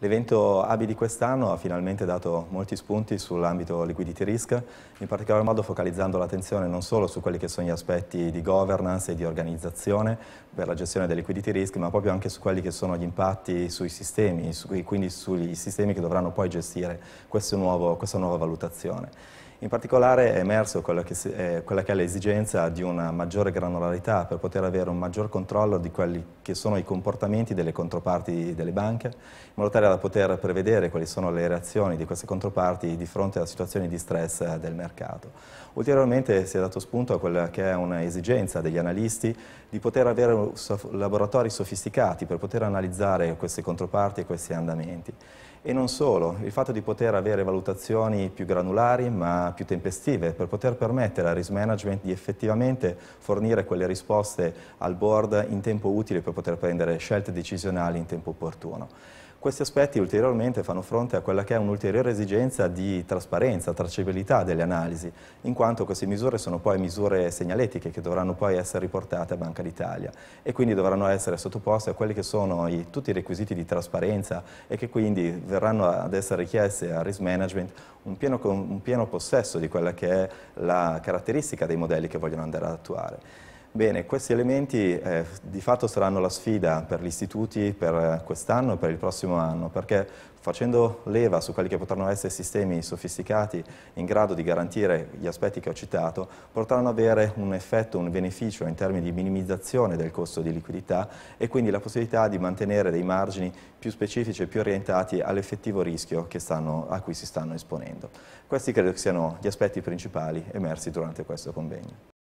L'evento ABI di quest'anno ha finalmente dato molti spunti sull'ambito liquidity risk, in particolar modo focalizzando l'attenzione non solo su quelli che sono gli aspetti di governance e di organizzazione per la gestione del liquidity risk, ma proprio anche su quelli che sono gli impatti sui sistemi, quindi sui sistemi che dovranno poi gestire questa nuova valutazione. In particolare è emerso quella che, si, eh, quella che, è l'esigenza di una maggiore granularità per poter avere un maggior controllo di quelli che sono i comportamenti delle controparti delle banche, in modo tale da poter prevedere quali sono le reazioni di queste controparti di fronte a situazioni di stress del mercato. Ulteriormente si è dato spunto a quella che è un'esigenza degli analisti di poter avere laboratori sofisticati per poter analizzare queste controparti e questi andamenti. E non solo, il fatto di poter avere valutazioni più granulari ma più tempestive per poter permettere al risk management di effettivamente fornire quelle risposte al board in tempo utile per poter prendere scelte decisionali in tempo opportuno. Questi aspetti ulteriormente fanno fronte a quella che è un'ulteriore esigenza di trasparenza, tracciabilità delle analisi, in quanto queste misure sono poi misure segnaletiche che dovranno poi essere riportate a Banca d'Italia e quindi dovranno essere sottoposte a quelli che sono i, tutti i requisiti di trasparenza e che quindi verranno ad essere richieste al risk management un pieno, un pieno possesso di quella che è la caratteristica dei modelli che vogliono andare ad attuare. Bene, questi elementi eh, di fatto saranno la sfida per gli istituti per quest'anno e per il prossimo anno, perché facendo leva su quelli che potranno essere sistemi sofisticati in grado di garantire gli aspetti che ho citato, potranno avere un effetto, un beneficio in termini di minimizzazione del costo di liquidità e quindi la possibilità di mantenere dei margini più specifici e più orientati all'effettivo rischio stanno, a cui si stanno esponendo. Questi credo siano gli aspetti principali emersi durante questo convegno.